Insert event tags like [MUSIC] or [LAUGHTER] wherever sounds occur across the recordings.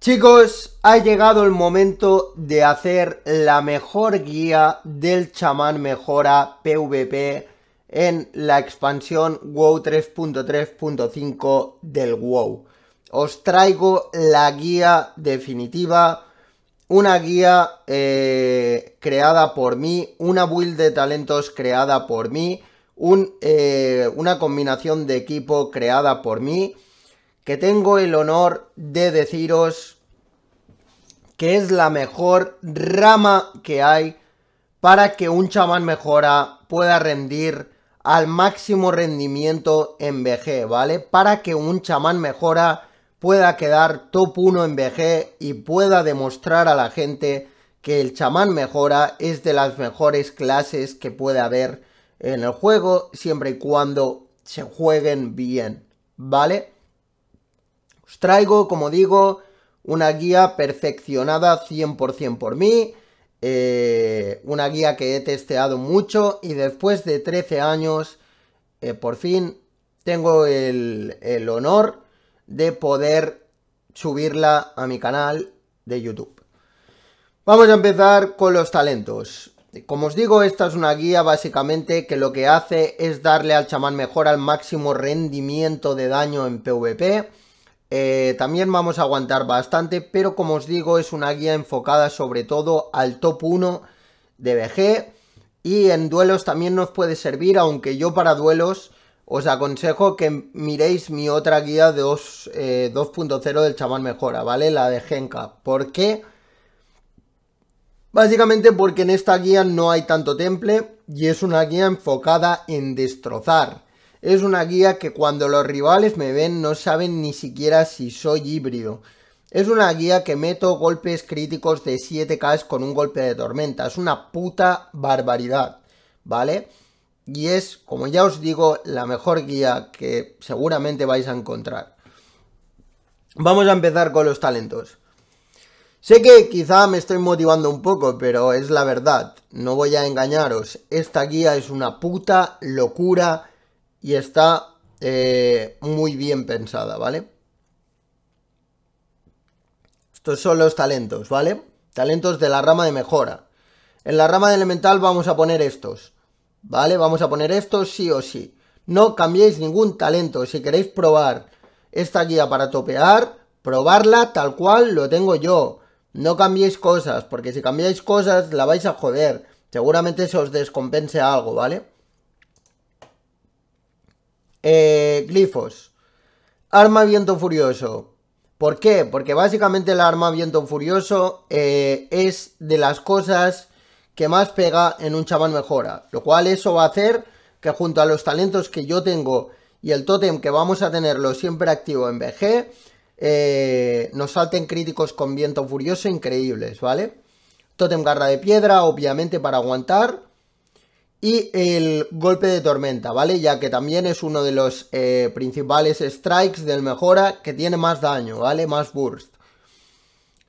Chicos, ha llegado el momento de hacer la mejor guía del chamán mejora PvP en la expansión WoW 3.3.5 del WoW. Os traigo la guía definitiva, una guía eh, creada por mí, una build de talentos creada por mí, eh, una combinación de equipo creada por mí que tengo el honor de deciros que es la mejor rama que hay para que un chamán mejora pueda rendir al máximo rendimiento en BG, ¿vale? Para que un chamán mejora pueda quedar top 1 en BG y pueda demostrar a la gente que el chamán mejora es de las mejores clases que puede haber en el juego siempre y cuando se jueguen bien, ¿vale? Os traigo, como digo, una guía perfeccionada 100% por mí, eh, una guía que he testeado mucho y después de 13 años, eh, por fin tengo el, el honor de poder subirla a mi canal de YouTube. Vamos a empezar con los talentos. Como os digo, esta es una guía básicamente que lo que hace es darle al chamán mejor al máximo rendimiento de daño en PvP eh, también vamos a aguantar bastante, pero como os digo, es una guía enfocada sobre todo al top 1 de BG. Y en duelos también nos puede servir, aunque yo para duelos os aconsejo que miréis mi otra guía de 2.0 eh, del chamán mejora, ¿vale? La de Genka. ¿Por qué? Básicamente porque en esta guía no hay tanto temple y es una guía enfocada en destrozar. Es una guía que cuando los rivales me ven no saben ni siquiera si soy híbrido. Es una guía que meto golpes críticos de 7K con un golpe de tormenta. Es una puta barbaridad, ¿vale? Y es, como ya os digo, la mejor guía que seguramente vais a encontrar. Vamos a empezar con los talentos. Sé que quizá me estoy motivando un poco, pero es la verdad, no voy a engañaros, esta guía es una puta locura y está eh, muy bien pensada, ¿vale? Estos son los talentos, ¿vale? Talentos de la rama de mejora. En la rama de elemental vamos a poner estos, ¿vale? Vamos a poner estos sí o sí. No cambiéis ningún talento. Si queréis probar esta guía para topear, probarla tal cual lo tengo yo. No cambiéis cosas, porque si cambiáis cosas la vais a joder. Seguramente se os descompense algo, ¿vale? Eh, glifos. Arma viento furioso. ¿Por qué? Porque básicamente el arma viento furioso eh, es de las cosas que más pega en un chaval mejora. Lo cual eso va a hacer que junto a los talentos que yo tengo y el tótem que vamos a tenerlo siempre activo en BG, eh, nos salten críticos con viento furioso increíbles, ¿vale? Tótem garra de piedra, obviamente para aguantar y el golpe de tormenta, ¿vale? Ya que también es uno de los eh, principales strikes del mejora que tiene más daño, ¿vale? Más burst.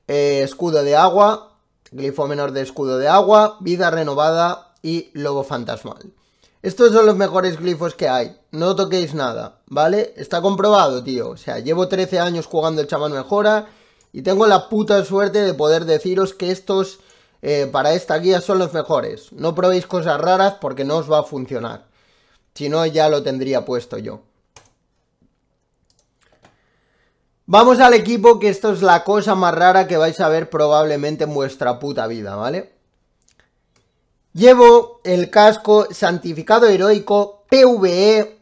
Eh, escudo de agua, glifo menor de escudo de agua, vida renovada y lobo fantasmal. Estos son los mejores glifos que hay, no toquéis nada, ¿vale? Está comprobado, tío. O sea, llevo 13 años jugando el chamán mejora y tengo la puta suerte de poder deciros que estos eh, para esta guía son los mejores. No probéis cosas raras porque no os va a funcionar. Si no, ya lo tendría puesto yo. Vamos al equipo, que esto es la cosa más rara que vais a ver probablemente en vuestra puta vida, ¿vale? Llevo el casco santificado heroico PVE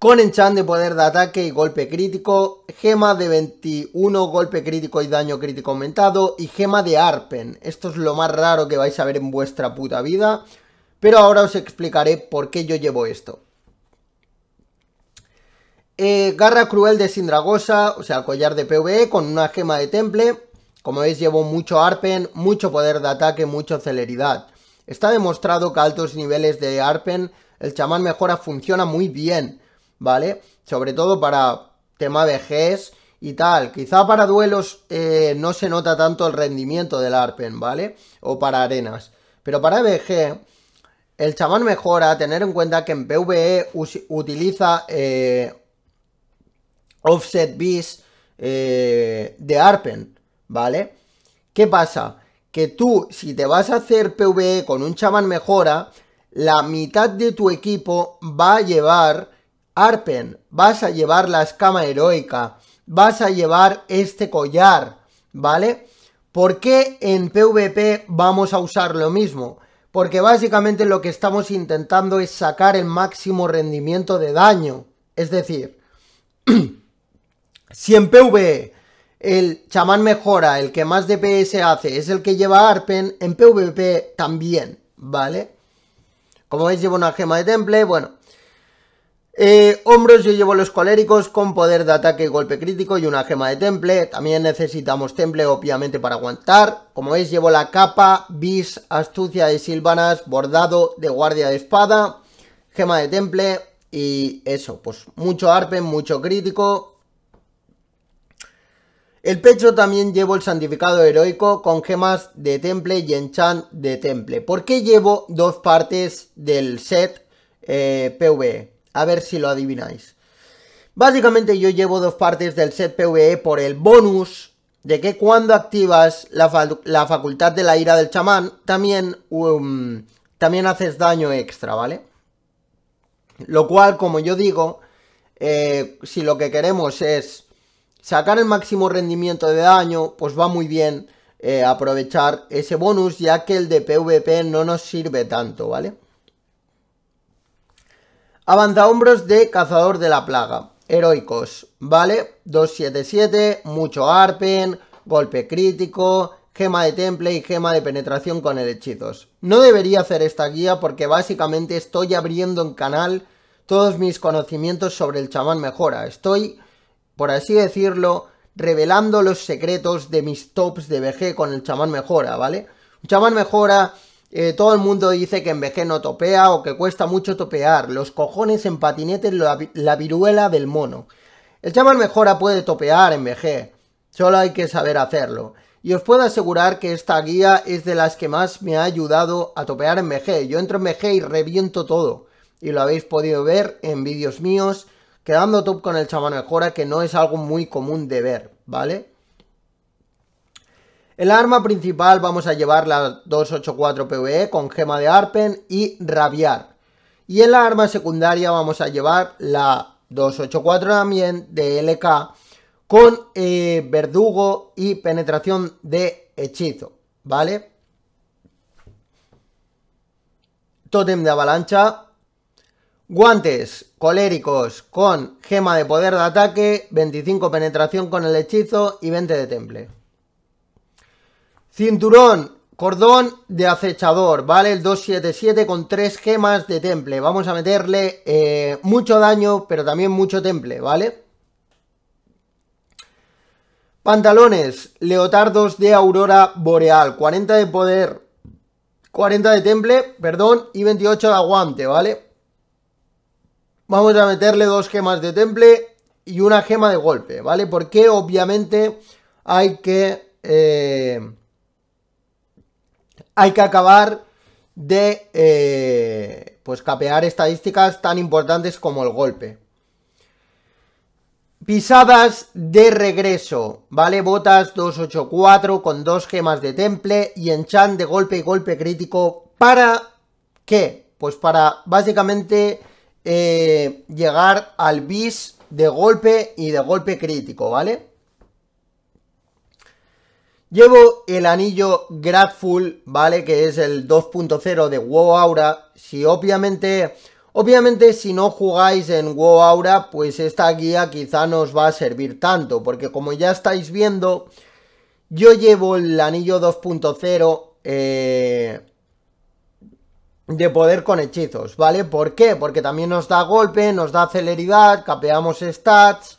con enchant de poder de ataque y golpe crítico, gema de 21, golpe crítico y daño crítico aumentado, y gema de arpen. Esto es lo más raro que vais a ver en vuestra puta vida, pero ahora os explicaré por qué yo llevo esto. Eh, garra cruel de Sindragosa, o sea, collar de PvE con una gema de temple. Como veis llevo mucho arpen, mucho poder de ataque, mucha celeridad. Está demostrado que a altos niveles de arpen el chamán mejora funciona muy bien ¿vale? Sobre todo para tema vejez y tal. Quizá para duelos eh, no se nota tanto el rendimiento del Arpen, ¿vale? O para arenas. Pero para BG, el chamán mejora, tener en cuenta que en PvE utiliza eh, offset Beast eh, de Arpen, ¿vale? ¿Qué pasa? Que tú, si te vas a hacer PvE con un chamán mejora, la mitad de tu equipo va a llevar Arpen, vas a llevar la escama heroica, vas a llevar este collar, ¿vale? ¿Por qué en PvP vamos a usar lo mismo? Porque básicamente lo que estamos intentando es sacar el máximo rendimiento de daño. Es decir, [CLEARS THROAT] si en Pv e el chamán mejora, el que más DPS hace es el que lleva Arpen, en PvP también, ¿vale? Como veis llevo una gema de temple, bueno, eh, hombros yo llevo los coléricos con poder de ataque, y golpe crítico y una gema de temple. También necesitamos temple, obviamente, para aguantar. Como veis, llevo la capa, bis, astucia de silvanas, bordado de guardia de espada, gema de temple y eso, pues mucho arpen, mucho crítico. El pecho también llevo el santificado heroico con gemas de temple y enchant de temple. ¿Por qué llevo dos partes del set eh, PvE? A ver si lo adivináis. Básicamente yo llevo dos partes del set PvE por el bonus de que cuando activas la, facultad de la ira del chamán, también, um, también haces daño extra, ¿vale? Lo cual, como yo digo, eh, si lo que queremos es sacar el máximo rendimiento de daño, pues va muy bien eh, aprovechar ese bonus, ya que el de PvP no nos sirve tanto, ¿vale? hombros de Cazador de la Plaga. Heroicos, ¿vale? 277, mucho Arpen, golpe crítico, gema de temple y gema de penetración con el hechizos. No debería hacer esta guía porque básicamente estoy abriendo en canal todos mis conocimientos sobre el chamán mejora. Estoy, por así decirlo, revelando los secretos de mis tops de BG con el chamán mejora, ¿vale? Un chamán mejora eh, todo el mundo dice que en BG no topea o que cuesta mucho topear. Los cojones en patinetes, la, la viruela del mono. El chaval mejora puede topear en BG, Solo hay que saber hacerlo. Y os puedo asegurar que esta guía es de las que más me ha ayudado a topear en BG. Yo entro en BG y reviento todo. Y lo habéis podido ver en vídeos míos, quedando top con el chaval mejora, que no es algo muy común de ver, ¿vale? El arma principal vamos a llevar la 284 PVE con gema de Arpen y rabiar. Y en la arma secundaria vamos a llevar la 284 también de LK con eh, verdugo y penetración de hechizo, ¿vale? Tótem de avalancha. Guantes coléricos con gema de poder de ataque, 25 penetración con el hechizo y 20 de temple. Cinturón, cordón de acechador, ¿vale? El 277 con tres gemas de temple. Vamos a meterle eh, mucho daño, pero también mucho temple, ¿vale? Pantalones, leotardos de aurora boreal, 40 de poder, 40 de temple, perdón, y 28 de aguante, ¿vale? Vamos a meterle dos gemas de temple y una gema de golpe, ¿vale? Porque obviamente hay que... Eh, hay que acabar de eh, pues capear estadísticas tan importantes como el golpe. Pisadas de regreso, ¿vale? Botas 284 con dos gemas de temple y enchan de golpe y golpe crítico. ¿Para qué? Pues para básicamente eh, llegar al bis de golpe y de golpe crítico, ¿vale? Llevo el anillo Gradful, ¿vale? Que es el 2.0 de WoW Aura. Si obviamente, obviamente si no jugáis en WoW Aura, pues esta guía quizá no os va a servir tanto. Porque como ya estáis viendo, yo llevo el anillo 2.0 eh, de poder con hechizos, ¿vale? ¿Por qué? Porque también nos da golpe, nos da celeridad, capeamos stats...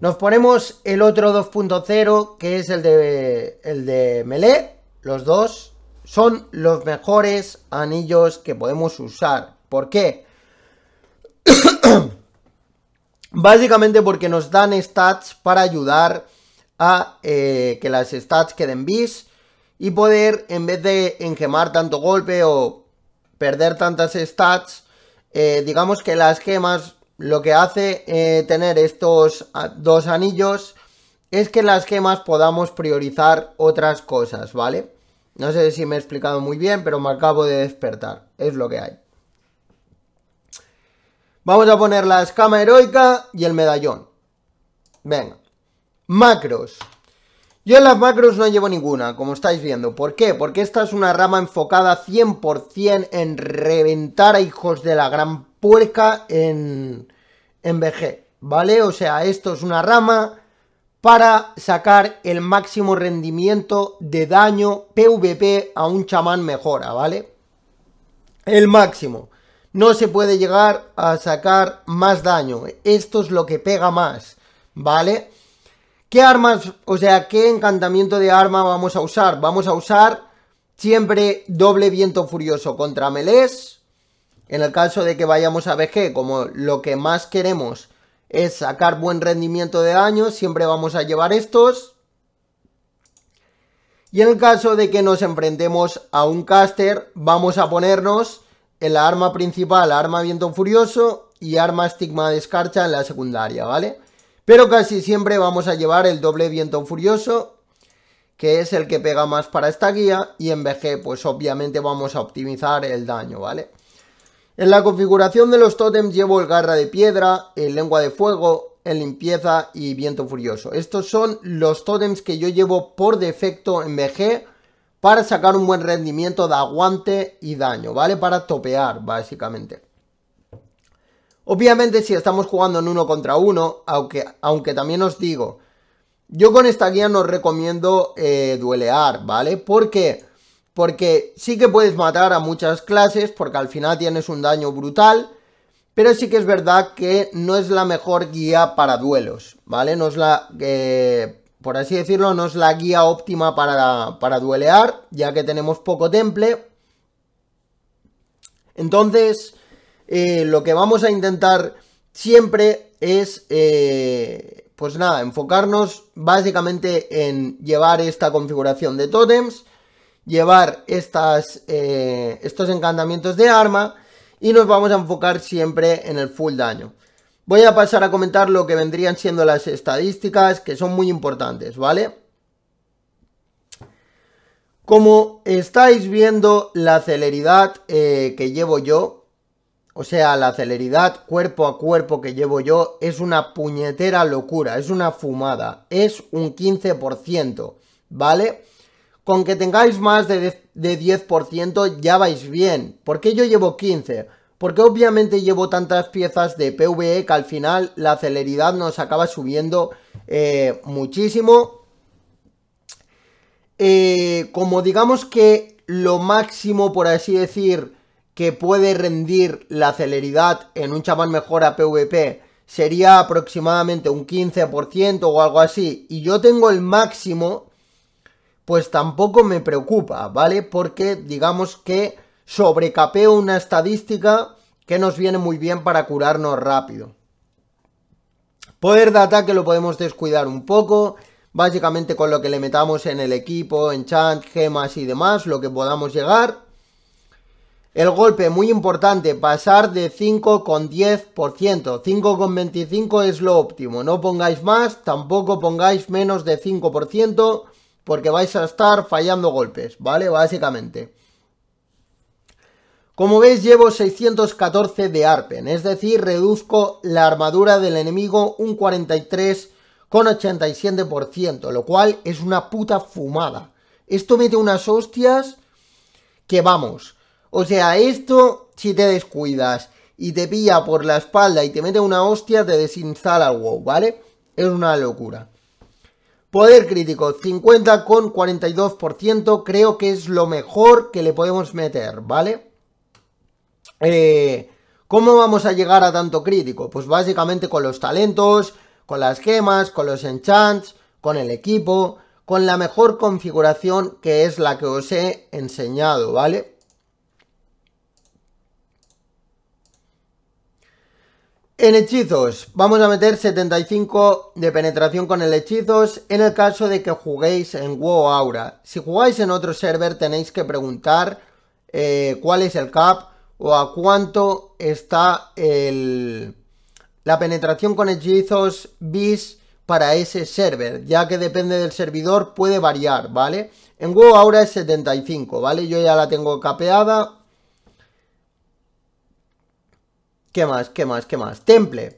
Nos ponemos el otro 2.0, que es el de, el de Melee. Los dos son los mejores anillos que podemos usar. ¿Por qué? [CLEARS THROAT] Básicamente porque nos dan stats para ayudar a eh, que las stats queden bis y poder, en vez de engemar tanto golpe o perder tantas stats, eh, digamos que las gemas lo que hace eh, tener estos ah, dos anillos es que en las gemas podamos priorizar otras cosas, ¿vale? No sé si me he explicado muy bien, pero me acabo de despertar. Es lo que hay. Vamos a poner la escama heroica y el medallón. Venga. Macros. Yo en las macros no llevo ninguna, como estáis viendo. ¿Por qué? Porque esta es una rama enfocada 100% en reventar a hijos de la gran puerca en, en BG, ¿vale? O sea, esto es una rama para sacar el máximo rendimiento de daño PvP a un chamán mejora, ¿vale? El máximo. No se puede llegar a sacar más daño. Esto es lo que pega más, ¿vale? ¿Qué armas, o sea, qué encantamiento de arma vamos a usar? Vamos a usar siempre doble viento furioso contra melés, en el caso de que vayamos a BG, como lo que más queremos es sacar buen rendimiento de daño, siempre vamos a llevar estos. Y en el caso de que nos enfrentemos a un caster, vamos a ponernos en la arma principal, arma viento furioso y arma estigma de escarcha en la secundaria, ¿vale? Pero casi siempre vamos a llevar el doble viento furioso, que es el que pega más para esta guía, y en BG pues obviamente vamos a optimizar el daño, ¿vale? En la configuración de los tótems llevo el garra de piedra, el lengua de fuego, el limpieza y viento furioso. Estos son los tótems que yo llevo por defecto en BG para sacar un buen rendimiento de aguante y daño, ¿vale? Para topear, básicamente. Obviamente si estamos jugando en uno contra uno, aunque, aunque también os digo, yo con esta guía no recomiendo eh, duelear, ¿vale? Porque porque sí que puedes matar a muchas clases, porque al final tienes un daño brutal, pero sí que es verdad que no es la mejor guía para duelos, ¿vale? No es la, eh, por así decirlo, no es la guía óptima para, duelear, ya que tenemos poco temple. Entonces, eh, lo que vamos a intentar siempre es, eh, pues nada, enfocarnos básicamente en llevar esta configuración de tótems llevar estas, eh, estos encantamientos de arma y nos vamos a enfocar siempre en el full daño. Voy a pasar a comentar lo que vendrían siendo las estadísticas que son muy importantes, ¿vale? Como estáis viendo la celeridad eh, que llevo yo, o sea, la celeridad cuerpo a cuerpo que llevo yo es una puñetera locura, es una fumada, es un 15%, ¿vale? con que tengáis más de 10% ya vais bien. ¿Por qué yo llevo 15? Porque obviamente llevo tantas piezas de PvE que al final la celeridad nos acaba subiendo eh, muchísimo. Eh, como digamos que lo máximo, por así decir, que puede rendir la celeridad en un chaval mejor a PvP sería aproximadamente un 15% o algo así. Y yo tengo el máximo pues tampoco me preocupa, ¿vale? Porque digamos que sobrecapeo una estadística que nos viene muy bien para curarnos rápido. Poder de ataque lo podemos descuidar un poco, básicamente con lo que le metamos en el equipo, en gemas y demás, lo que podamos llegar. El golpe, muy importante, pasar de 5,10%. 5,25 es lo óptimo. No pongáis más, tampoco pongáis menos de 5% porque vais a estar fallando golpes, ¿vale? Básicamente. Como veis llevo 614 de Arpen, es decir, reduzco la armadura del enemigo un 43,87%, lo cual es una puta fumada. Esto mete unas hostias que vamos. O sea, esto si te descuidas y te pilla por la espalda y te mete una hostia, te desinstala el WoW, ¿vale? Es una locura. Poder crítico, 50,42%, creo que es lo mejor que le podemos meter, ¿vale? Eh, ¿Cómo vamos a llegar a tanto crítico? Pues básicamente con los talentos, con las gemas, con los enchants, con el equipo, con la mejor configuración que es la que os he enseñado, ¿vale? En hechizos, vamos a meter 75 de penetración con el hechizos en el caso de que juguéis en WoW Aura. Si jugáis en otro server tenéis que preguntar eh, cuál es el cap o a cuánto está el, la penetración con hechizos bis para ese server, ya que depende del servidor puede variar, ¿vale? En WoW Aura es 75, ¿vale? Yo ya la tengo capeada, ¿Qué más? ¿Qué más? ¿Qué más? Temple.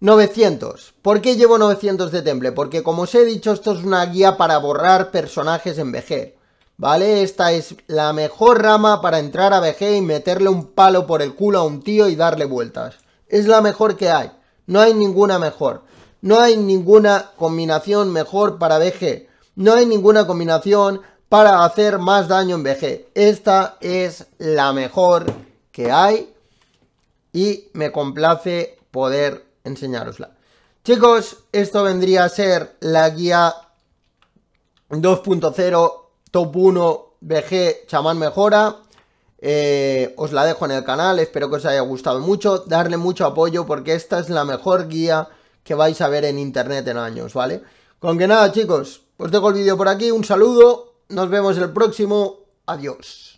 900. ¿Por qué llevo 900 de temple? Porque como os he dicho, esto es una guía para borrar personajes en BG. ¿Vale? Esta es la mejor rama para entrar a BG y meterle un palo por el culo a un tío y darle vueltas. Es la mejor que hay. No hay ninguna mejor. No hay ninguna combinación mejor para BG. No hay ninguna combinación para hacer más daño en BG. Esta es la mejor que hay y me complace poder enseñarosla. Chicos, esto vendría a ser la guía 2.0 Top 1 BG Chamán Mejora. Eh, os la dejo en el canal, espero que os haya gustado mucho. Darle mucho apoyo porque esta es la mejor guía que vais a ver en internet en años, ¿vale? Con que nada, chicos, os dejo el vídeo por aquí, un saludo, nos vemos el próximo, adiós.